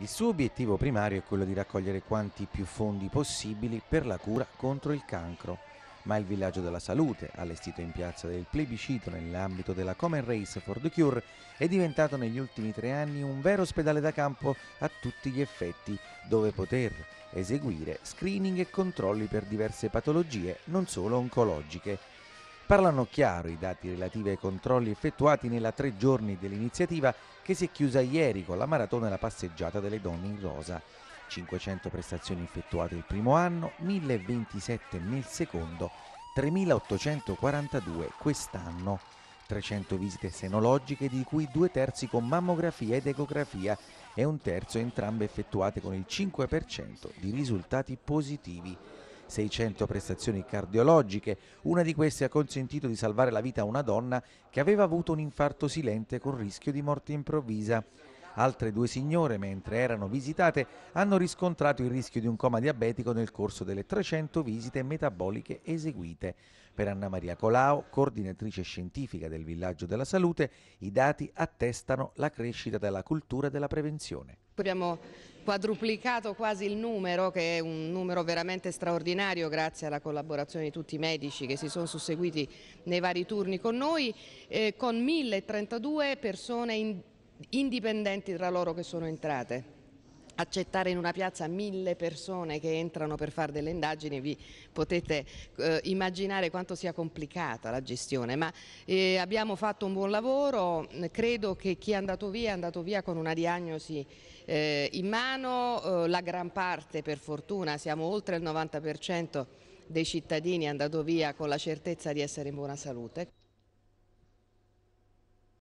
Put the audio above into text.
Il suo obiettivo primario è quello di raccogliere quanti più fondi possibili per la cura contro il cancro. Ma il Villaggio della Salute, allestito in piazza del plebiscito nell'ambito della Common Race for the Cure, è diventato negli ultimi tre anni un vero ospedale da campo a tutti gli effetti, dove poter eseguire screening e controlli per diverse patologie, non solo oncologiche. Parlano chiaro i dati relativi ai controlli effettuati nella tre giorni dell'iniziativa che si è chiusa ieri con la maratona e la passeggiata delle donne in rosa. 500 prestazioni effettuate il primo anno, 1027 nel secondo, 3842 quest'anno. 300 visite senologiche di cui due terzi con mammografia ed ecografia e un terzo entrambe effettuate con il 5% di risultati positivi. 600 prestazioni cardiologiche. Una di queste ha consentito di salvare la vita a una donna che aveva avuto un infarto silente con rischio di morte improvvisa. Altre due signore, mentre erano visitate, hanno riscontrato il rischio di un coma diabetico nel corso delle 300 visite metaboliche eseguite. Per Anna Maria Colau, coordinatrice scientifica del Villaggio della Salute, i dati attestano la crescita della cultura della prevenzione. Abbiamo quadruplicato quasi il numero, che è un numero veramente straordinario grazie alla collaborazione di tutti i medici che si sono susseguiti nei vari turni con noi, eh, con 1032 persone in indipendenti tra loro che sono entrate accettare in una piazza mille persone che entrano per fare delle indagini, vi potete eh, immaginare quanto sia complicata la gestione, ma eh, abbiamo fatto un buon lavoro, credo che chi è andato via è andato via con una diagnosi eh, in mano, eh, la gran parte per fortuna, siamo oltre il 90% dei cittadini è andato via con la certezza di essere in buona salute.